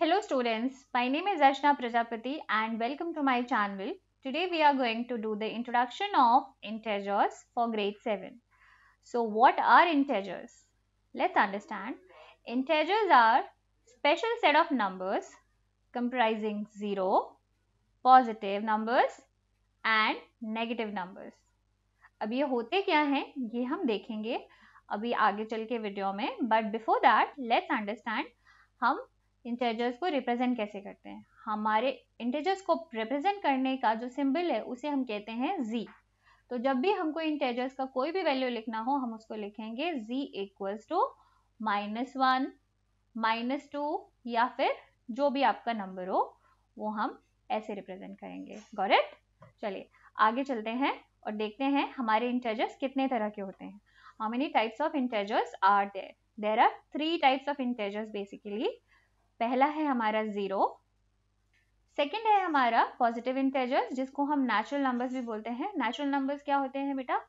Hello students, my name is Ashna Prajapati and welcome to my channel. Today we are going to do the introduction of integers for grade 7. So what are integers? Let's understand. Integers are special set of numbers comprising 0, positive numbers and negative numbers. अब ये होते क्या हैं ये हम देखेंगे अभी आगे चल वीडियो में before that, let's understand. हम इंटेजर्स को रिप्रेजेंट कैसे करते हैं हमारे इंटेजर्स को रिप्रेजेंट करने का जो सिंबल है उसे हम कहते हैं जी तो जब भी हमको इंटेजर्स का कोई भी वैल्यू लिखना हो हम उसको लिखेंगे z equals to minus one minus two या फिर जो भी आपका नंबर हो वो हम ऐसे रिप्रेजेंट करेंगे गौरट चलिए आगे चलते हैं और देखते हैं हमारे इंटेजर्स कितने तरह के होते हैं how many types of integers are there there are three types of integers basically पहला है हमारा ज़ीरो सेकेंड है हमारा पॉजिटिव इंटेजर्स जिसको हम नेचुरल नंबर्स भी बोलते हैं नेचुरल नंबर्स क्या होते हैं बेटा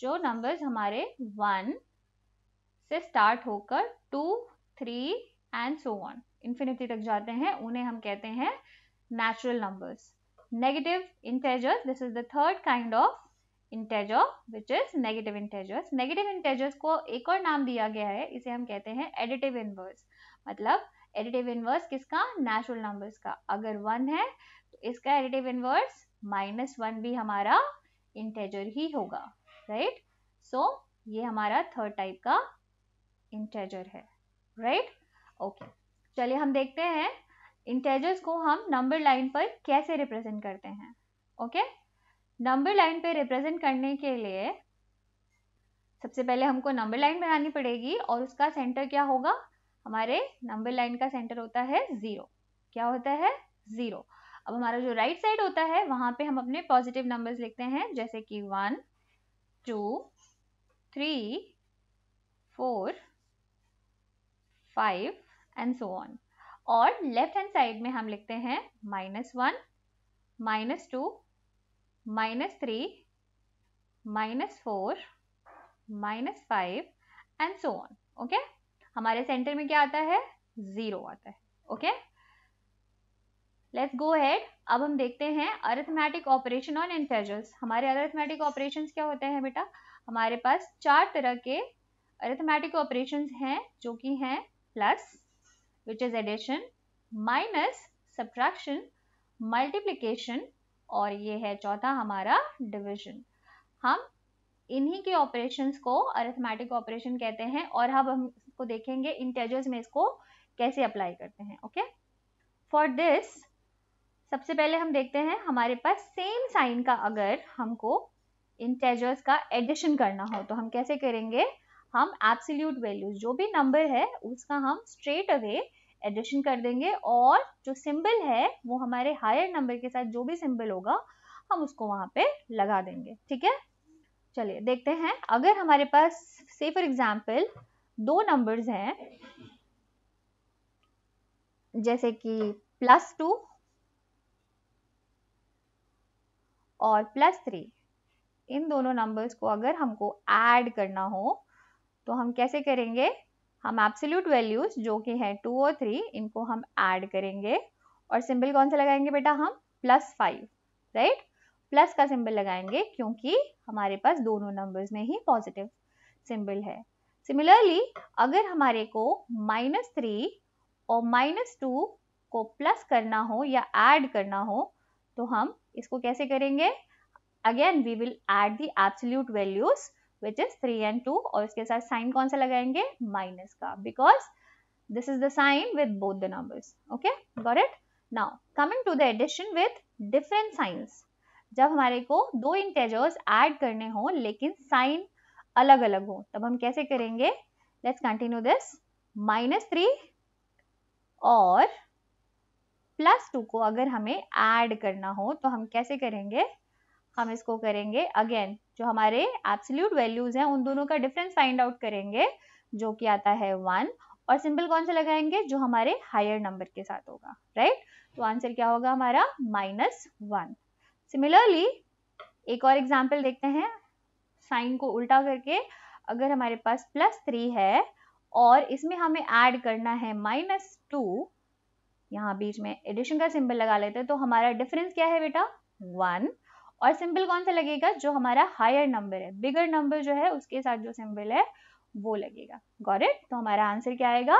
जो नंबर्स हमारे वन से स्टार्ट होकर two three and so on infinity तक जाते हैं उन्हें हम कहते हैं natural numbers negative integers this is the third kind of integer which is negative integers negative integers को एक और नाम दिया गया है इसे हम कहते हैं एडिटिव इनवर्स मतलब एडिटिव इनवर्स किसका नेचुरल नंबर्स का अगर वन है तो इसका एडिटिव इनवर्स माइनस वन भी हमारा इंटेजर ही होगा राइट सो so, ये हमारा थर्ड टाइप का इंटेजर है राइट ओके चलिए हम देखते हैं इंटेजर्स को हम नंबर लाइन पर कैसे रिप्रेजेंट करते हैं ओके नंबर लाइन पे रिप्रेजेंट करने के लिए सबसे पहले हमको नंबर लाइन बनानी पड़ेगी और उसका सेंटर क्या होगा हमारे नंबर लाइन का सेंटर होता है ज़ीरो क्या होता है ज़ीरो अब हमारा जो राइट right साइड होता है वहां पे हम अपने पॉजिटिव नंबर्स लिखते हैं जैसे कि one two three four five and so on और लेफ्ट हैंड साइड में हम लिखते हैं minus one minus two minus three minus four minus five and so on okay हमारे सेंटर में क्या आता है जीरो आता है ओके लेट्स गो हेड अब हम देखते हैं अरिथमेटिक ऑपरेशन ऑन इंटेजर्स हमारे अरिथमेटिक ऑपरेशन क्या होते हैं बेटा हमारे पास चार तरह के अरिथमेटिक ऑपरेशन हैं जो कि हैं plus which is addition minus subtraction multiplication और ये है चौथा हमारा डिविजन हम इन्हीं के ऑपरेशन को अरिथमेटिक ऑपरेशन कहते हैं और अब हम इसको देखेंगे इंटेजर्स में इसको कैसे अप्लाई करते हैं ओके फॉर दिस सबसे पहले हम देखते हैं हमारे पास सेम साइन का अगर हमको इंटेजर्स का एडिशन करना हो तो हम कैसे करेंगे हम एब्सोल्यूट वैल्यूज जो भी नंबर है उसका हम स्ट्रेट अवे एडिशन कर देंगे और जो सिंबल है वो हमारे हायर नंबर के साथ जो भी सिंबल होगा हम उसको वहां पे लगा देंगे ठीक है चलिए देखते हैं अगर हमारे पास से फॉर एग्जाम्पल दो नंबर्स हैं जैसे कि प्लस टू और प्लस थ्री इन दोनों नंबर्स को अगर हमको ऐड करना हो तो हम कैसे करेंगे हम एब्सोल्यूट वैल्यूज जो कि है टू और थ्री इनको हम ऐड करेंगे और सिंबल कौन सा लगाएंगे बेटा हम प्लस फाइव राइट प्लस का सिंबल लगाएंगे क्योंकि हमारे पास दोनों नंबर्स में ही पॉजिटिव सिंबल है सिमिलरली अगर हमारे को माइनस थ्री और माइनस टू को प्लस करना हो या ऐड करना हो तो हम इसको कैसे करेंगे again we will add the absolute values which is three and two और इसके साथ साइन कौन सा लगाएंगे माइनस का because this is the sign with both the number okay got it now coming to the addition with different signs जब हमारे को दो इंटेजर्स ऐड करने हो लेकिन साइन अलग अलग हो तब हम कैसे करेंगे let's continue this minus three और प्लस टू को अगर हमें ऐड करना हो तो हम कैसे करेंगे हम इसको करेंगे अगेन जो हमारे एब्सोल्यूट वैल्यूज हैं उन दोनों का डिफरेंस फाइंड आउट करेंगे जो कि आता है वन और सिंपल कौन सा लगाएंगे जो हमारे हायर नंबर के साथ होगा राइट तो आंसर क्या होगा हमारा माइनस वन सिमिलरली एक और एग्जाम्पल देखते हैं साइन को उल्टा करके अगर हमारे पास प्लस थ्री है और इसमें हमें ऐड करना है माइनस टू यहाँ बीच में एडिशन का सिंबल लगा लेते हैं तो हमारा डिफरेंस क्या है बेटा वन और सिंबल कौन सा लगेगा जो हमारा हायर नंबर है बिगर नंबर जो है उसके साथ जो सिंबल है वो लगेगा गॉट इट तो हमारा आंसर क्या आएगा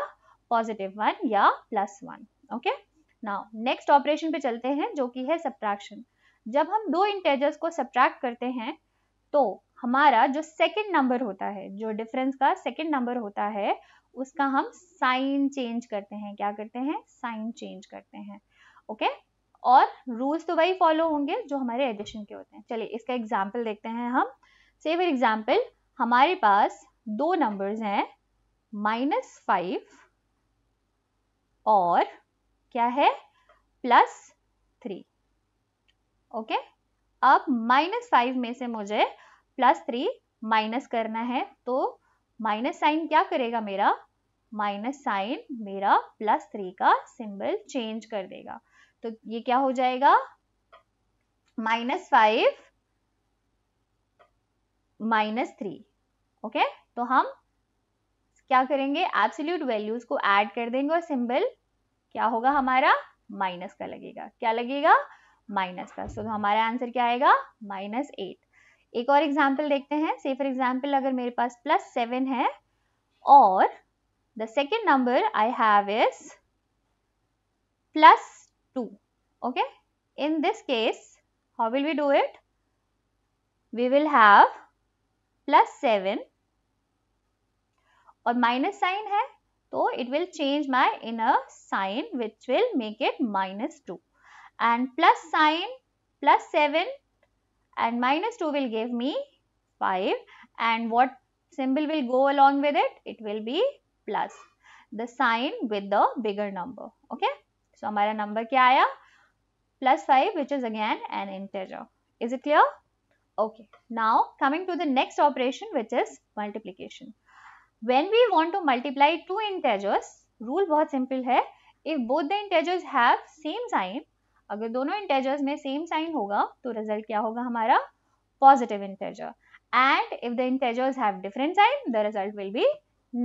पॉजिटिव वन या plus one okay now next operation पे चलते हैं जो कि है सब्ट्रैक्शन जब हम दो इंटेजर्स को सब्ट्रैक्ट करते हैं तो हमारा जो सेकंड नंबर होता है जो डिफरेंस का सेकंड नंबर होता है उसका हम साइन चेंज करते हैं क्या करते हैं साइन चेंज करते हैं ओके और रूल्स तो वही फॉलो होंगे जो हमारे एडिशन के होते हैं चलिए इसका एग्जाम्पल देखते हैं हम से फॉर एग्जाम्पल हमारे पास दो नंबर्स हैं माइनस फाइव और क्या है प्लस थ्री ओके अब माइनस फाइव में से मुझे प्लस थ्री माइनस करना है तो माइनस साइन क्या करेगा मेरा माइनस साइन मेरा प्लस थ्री का सिंबल चेंज कर देगा तो ये क्या हो जाएगा minus five minus three okay तो हम क्या करेंगे एब्सोल्यूट वैल्यूज को ऐड कर देंगे और सिंबल क्या होगा हमारा माइनस का लगेगा क्या लगेगा माइनस का सो so, तो हमारा आंसर क्या आएगा माइनस एट एक और एग्जाम्पल देखते हैं से फॉर एग्जाम्पल अगर मेरे पास प्लस सेवन है और the second number I have is plus two okay in this case how will we do it we will have plus seven और माइनस साइन है तो it will change my in sign which will make it minus two and plus sign plus seven and minus 2 will give me 5 and what symbol will go along with it? It will be plus the sign with the bigger number. Okay. So, our number क्या 5 which is again an integer. Is it clear? Okay. Now, coming to the next operation which is multiplication. When we want to multiply two integers, rule बहुत simple है. If both the integers have same sign, अगर दोनों integers में same sign होगा तो result क्या होगा हमारा positive integer and if the integers have different sign the result will be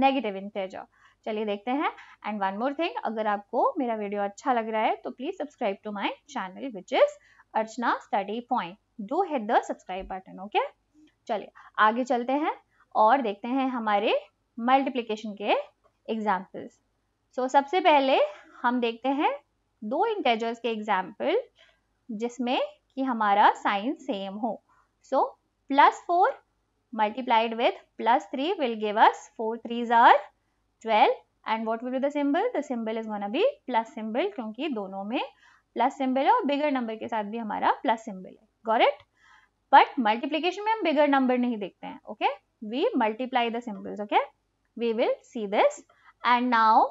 negative integer चलिए देखते हैं एंड वन मोर थिंग अगर आपको मेरा वीडियो अच्छा लग रहा है तो please subscribe to my channel which is Archana study point do hit the subscribe button okay चलिए आगे चलते हैं और देखते हैं हमारे मल्टीप्लीकेशन के एग्जाम्पल्स सो so, सबसे पहले हम देखते हैं दो इंटेजर्स के एग्जाम्पल जिसमें कि हमारा साइन सेम हो so plus four multiplied with plus three will give us four three are twelve and what will be the symbol the symbol is one अभी प्लस सिम्बल क्योंकि दोनों में प्लस सिम्बल है और बिगर नंबर के साथ भी हमारा प्लस सिम्बल है गॉरेट बट मल्टीप्लीकेशन में हम बिगर नंबर नहीं देखते हैं okay we multiply the symbols okay we will see this and now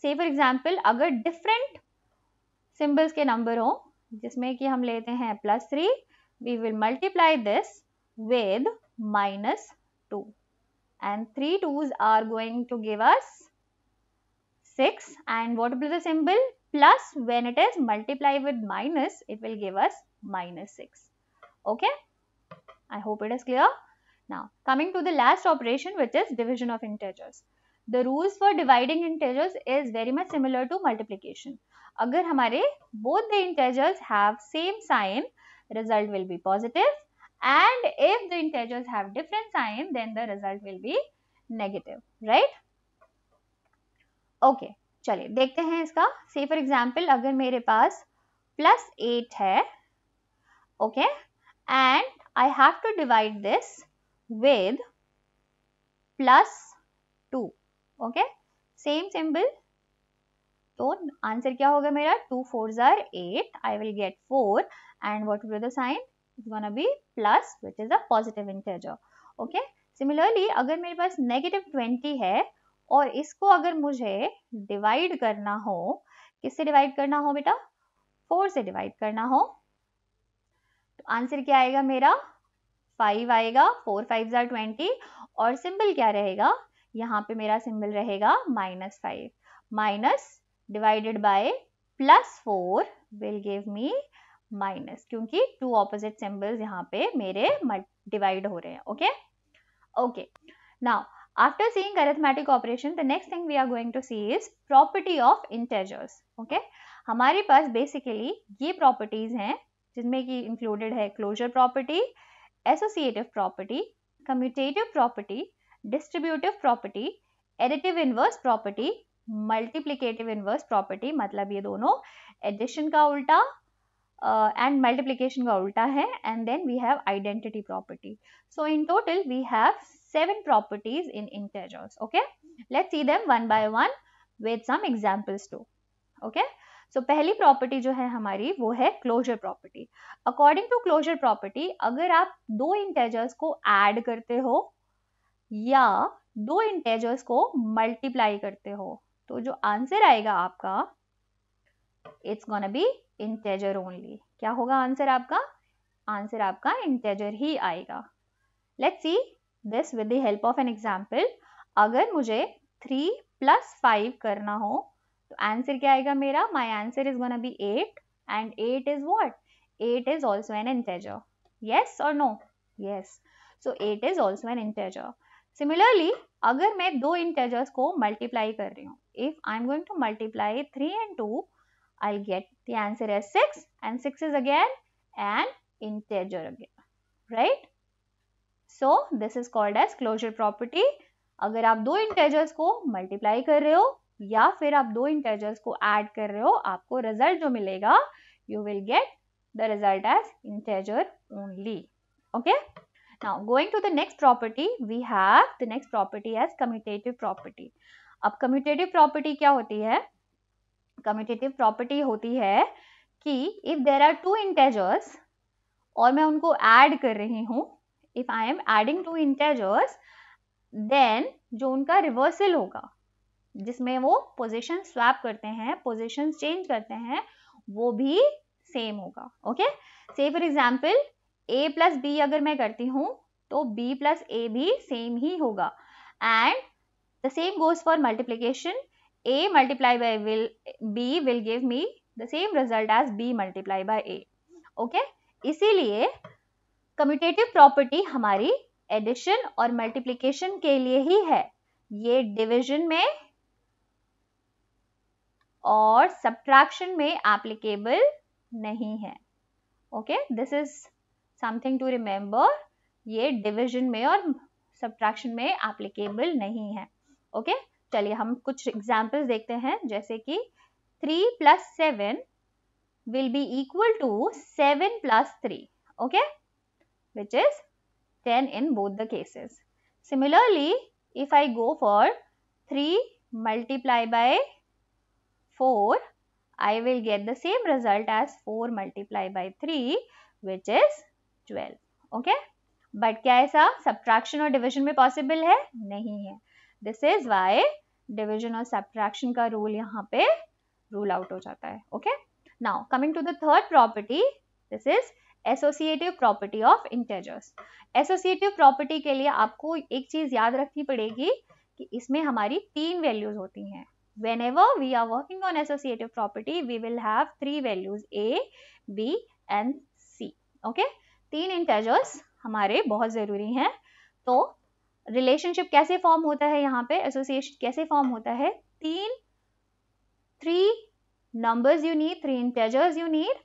say for example अगर डिफरेंट सिंबल्स के नंबरों जिसमें कि हम लेते हैं plus three we will multiply this with minus 2 and 3 2s are going to give us 6 and what will be the symbol plus when it is multiplied with minus it will give us minus 6 okay i hope it is clear now coming to the last operation which is division of integers the rules for dividing integers is very much similar to multiplication अगर हमारे both the integers have same sign result will be positive and if the integers have different sign then the result will be negative right okay चलिए देखते हैं इसका say for example अगर मेरे पास plus eight है okay and I have to divide this with plus two okay same symbol तो answer क्या होगा मेरा टू फोर जर eight I will get four and what will the sign one gonna be plus which is a positive integer okay similarly अगर मेरे पास negative twenty है और इसको अगर मुझे डिवाइड करना हो किससे डिवाइड करना हो बेटा फोर से डिवाइड करना हो तो आंसर क्या आएगा मेरा फाइव आएगा फोर फाइव जर ट्वेंटी और सिंबल क्या रहेगा यहाँ पे मेरा सिंबल रहेगा minus five minus divided by plus 4 will give me minus क्योंकि two opposite symbols यहाँ पे मेरे divide हो रहे हैं okay okay now after seeing arithmetic operation the next thing we are going to see is property of integers okay हमारे पास basically ये properties हैं जिनमें कि included है closure property associative property commutative property distributive property additive inverse property multiplicative inverse property मतलब ये दोनों addition का उल्टा एंड uh, मल्टीप्लीकेशन का उल्टा है and then we have identity property so in total we have seven properties in integers okay let see them one by one with some examples too okay so पहली property जो है हमारी वो है closure property according to closure property अगर आप दो integers को एड करते हो या दो इंटेजर्स को मल्टीप्लाई करते हो तो जो आंसर आएगा आपका it's gonna be integer only क्या होगा आंसर आपका आंसर आपका इंटेजर ही आएगा let's see this with the help of an example अगर मुझे थ्री प्लस फाइव करना हो तो आंसर क्या आएगा मेरा my answer is gonna be eight and eight is what eight is also an integer yes और no yes so eight is also an integer similarly अगर मैं दो इंटेजर्स को मल्टीप्लाई कर रही हूँ if I am going to multiply 3 and 2, I will get the answer as 6 and 6 is again an integer again, right? So, this is called as closure property. अगर आप दो इंटेजर्स को मल्टीप्लाई कर रहे हो या फिर आप दो इंटेजर्स को ऐड कर रहे हो आपको रिजल्ट जो मिलेगा you will get the result as integer only okay now going to the next property we have the next property as commutative property अब कम्यूटेटिव प्रॉपर्टी क्या होती है कम्यूटेटिव प्रॉपर्टी होती है कि if there are two integers और मैं उनको ऐड कर रही हूँ if I am adding two integers then जो उनका रिवर्सल होगा जिसमें वो पोजिशन स्वैप करते हैं पोजिशन चेंज करते हैं वो भी सेम होगा okay say for example A plus B अगर मैं करती हूँ तो बी प्लस ए भी सेम ही होगा and The same goes for multiplication. A multiply by will, B will give me the same result as B multiply by A. Okay? इसीलिए commutative property hamari addition और multiplication ke liye hi hai ye division mein और subtraction में applicable नहीं है okay this is something to remember ये division में और subtraction में एप्लीकेबल नहीं है ओके चलिए हम कुछ एग्जाम्पल देखते हैं जैसे कि three plus seven will be equal to seven plus three okay which is ten in both the cases similarly if I go for three multiply by four I will get the same result as four multiply by three which is twelve okay but क्या ऐसा subtraction और division में possible है नहीं है this is why division और subtraction का rule यहाँ पे रूल आउट हो जाता है okay now coming to the third property this is associative property of integers associative property के लिए आपको एक चीज याद रखनी पड़ेगी कि इसमें हमारी तीन वैल्यूज होती हैं whenever we are working on associative property we will have three values a b and c okay तीन integers हमारे बहुत ज़रूरी हैं तो रिलेशनशिप कैसे फॉर्म होता है यहाँ पे एसोसिएशन कैसे फॉर्म होता है तीन three numbers you need three integers you need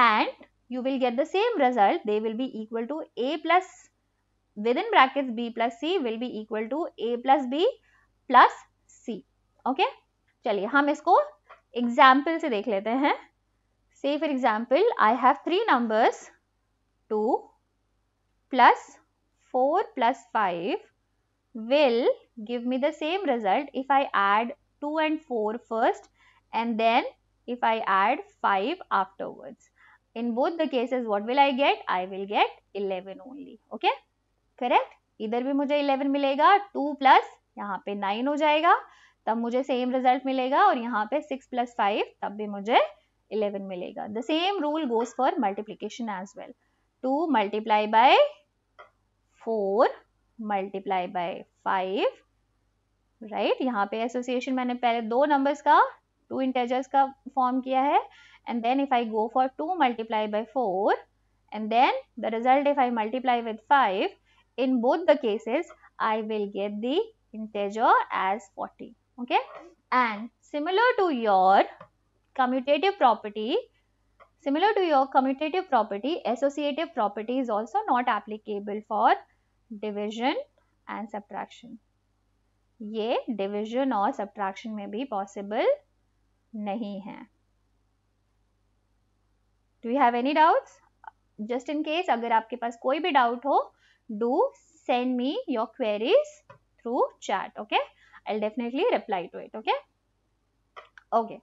and you will get the same result they will be equal to A plus with in bracket B plus C will be equal to A plus B plus C okay चलिए हम इसको example से देख लेते हैं say for example I have three numbers two plus four plus five will give me the same result if I add 2 and 4 first and then if I add 5 afterwards. In both the cases what will I get? I will get 11 only. Okay? Correct? इधर भी मुझे 11 मिलेगा 2 plus यहाँ पे 9 हो जाएगा तब मुझे सेम रिजल्ट मिलेगा और यहाँ पे 6 प्लस फाइव तब भी मुझे 11 मिलेगा the same rule goes for multiplication as well 2 multiply by 4 Multiply by five, right? यहाँ पे एसोसिएशन मैंने पहले दो नंबर्स का टू इंटेजर्स का form. किया है and then if I go for two multiply by four and then the result if I multiply in both the cases I will get the integer as 40 okay and similar to your commutative property similar to your commutative property associative property is also not applicable for division and subtraction ये division और subtraction में भी possible नहीं है do you have any doubts just in case अगर आपके पास कोई भी डाउट हो do send me your queries through chat okay I will definitely reply to it okay okay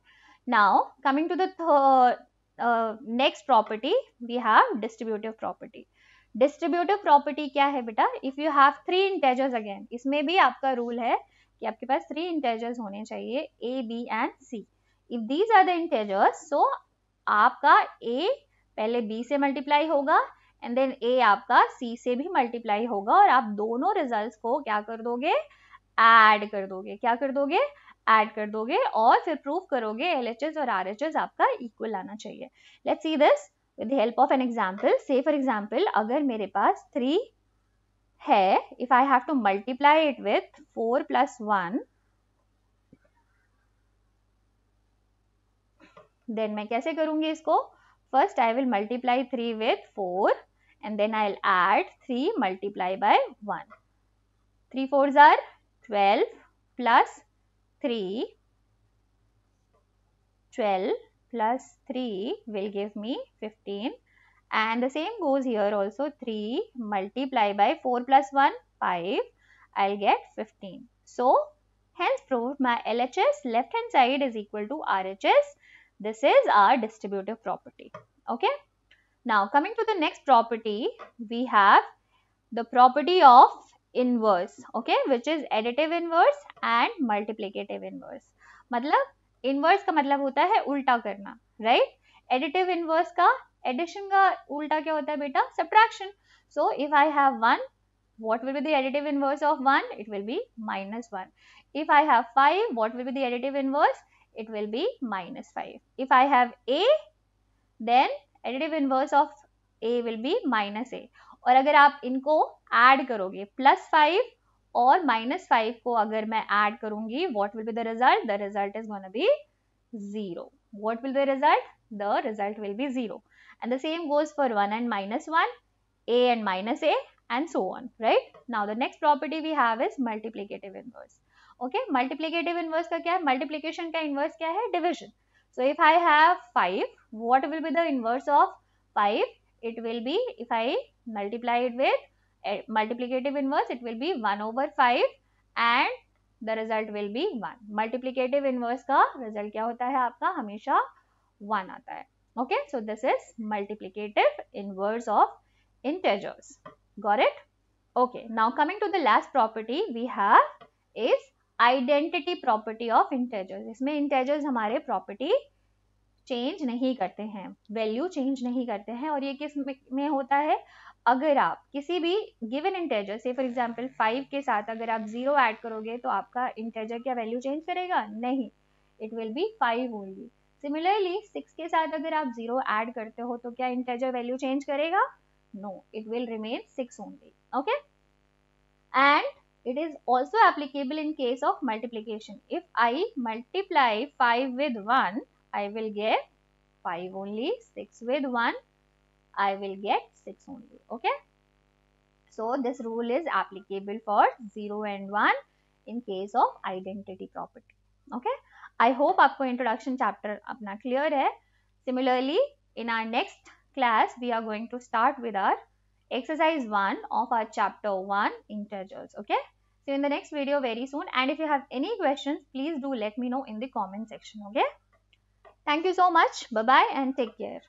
now coming to the next property we have distributive property distributive property क्या है बेटा if you have three integers again इसमें भी आपका rule है कि आपके पास three integers होने चाहिए A B and C if these are the integers so आपका ए पहले बी से मल्टीप्लाई होगा एंड देन ए आपका सी से भी मल्टीप्लाई होगा और आप दोनों रिजल्ट्स को क्या कर दोगे एड कर दोगे क्या कर दोगे एड कर दोगे और फिर प्रूव करोगे एल और आर आपका इक्वल आना चाहिए let's see this with help of an example say for example अगर मेरे पास थ्री है if I have to multiply it with four plus one then मैं कैसे करूंगी इसको first I will multiply three with four and then I add three multiply by one three four are twelve plus three twelve plus 3 will give me 15 and the same goes here also 3 multiply by 4 plus 1 5 I'll get 15. So hence proved my LHS left hand side is equal to RHS. This is our distributive property. Okay. Now coming to the next property we have the property of inverse okay which is additive inverse and multiplicative inverse मतलब inverse का मतलब होता है उल्टा करना right additive inverse का addition का उल्टा क्या होता है बेटा subtraction so if I have one what will be the inverse of one it will be minus one if I have five what will be the inverse it will be minus five if I have A then additive inverse of A will be minus A और अगर आप इनको add करोगे plus five Or minus five. Five को add मैं what will be the result? The result is going to be zero. what will the result the result will be 0 and the same goes for 1 and minus 1 a and minus a and so on right now the next property we have is multiplicative inverse okay multiplicative inverse ka kya multiplication ka inverse kya hai division so if i have 5 what will be the inverse of 5 it will be if i multiply it with multiplicative inverse it will be 1 over 5 and the result will be 1 multiplicative inverse ka result kya hota hai aapka hamesha 1 aata hai okay so this is multiplicative inverse of integers got it okay now coming to the last property we have is identity property of integers isme integers hamare property change नहीं करते हैं value change नहीं करते हैं और ये किस में होता है अगर आप किसी भी given integer say for example five के साथ अगर आप जीरो ऐड करोगे तो आपका इंटेजर क्या वैल्यू चेंज करेगा नहीं it will be five only similarly six के साथ अगर आप जीरो ऐड करते हो तो क्या इंटेजर वैल्यू चेंज करेगा no it will remain six only okay and it is also applicable in case of multiplication if I multiply five with one I will get 5 only, 6 with 1, I will get 6 only, okay. So, this rule is applicable for 0 and 1 in case of identity property, okay. I hope आपको introduction chapter अपना clear है. Similarly, in our next class, we are going to start with our exercise 1 of our chapter 1 integers, okay. See you in the next video very soon. And if you have any questions, please do let me know in the comment section, okay. Thank you so much. Bye bye and take care.